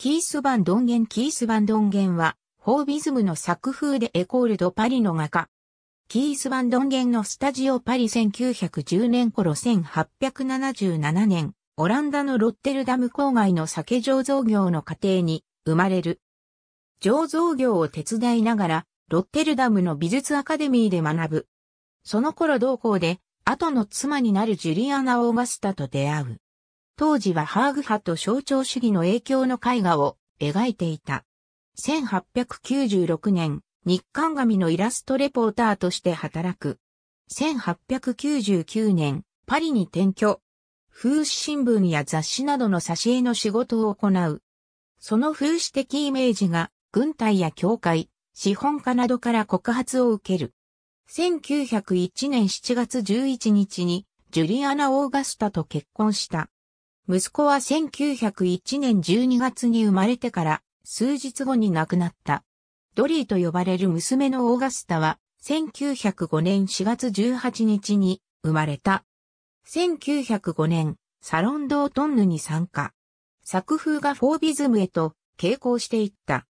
キース・バン・ドンゲンキース・バン・ドンゲンは、フォービズムの作風でエコールド・パリの画家。キース・バン・ドンゲンのスタジオパリ1910年頃1877年、オランダのロッテルダム郊外の酒醸造業の家庭に生まれる。醸造業を手伝いながら、ロッテルダムの美術アカデミーで学ぶ。その頃同校で、後の妻になるジュリアナ・オーガスタと出会う。当時はハーグ派と象徴主義の影響の絵画を描いていた。1896年、日刊紙のイラストレポーターとして働く。1899年、パリに転居。風刺新聞や雑誌などの挿絵の仕事を行う。その風刺的イメージが、軍隊や教会、資本家などから告発を受ける。1901年7月11日に、ジュリアナ・オーガスタと結婚した。息子は1901年12月に生まれてから数日後に亡くなった。ドリーと呼ばれる娘のオーガスタは1905年4月18日に生まれた。1905年、サロンドートンヌに参加。作風がフォービズムへと傾向していった。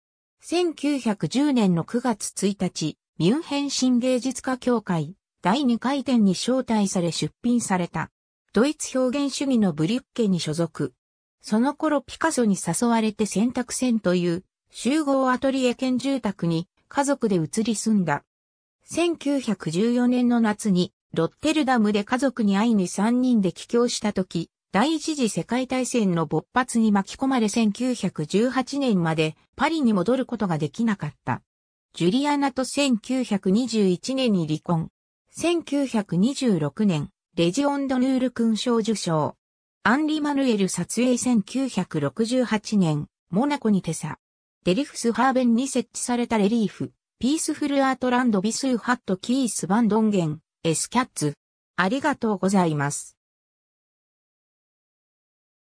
1910年の9月1日、ミュンヘン新芸術家協会第2回展に招待され出品された。ドイツ表現主義のブリュッケに所属。その頃ピカソに誘われて選択船という集合アトリエ兼住宅に家族で移り住んだ。1914年の夏にロッテルダムで家族に会いに3人で帰郷した時、第一次世界大戦の勃発に巻き込まれ1918年までパリに戻ることができなかった。ジュリアナと1921年に離婚。1926年、レジオンドヌール勲章受章。アンリ・マヌエル撮影1968年、モナコにテサ。デリフス・ハーベンに設置されたレリーフ、ピースフル・アートランド・ビスー・ハット・キース・バンドンゲン、エス・キャッツ。ありがとうございます。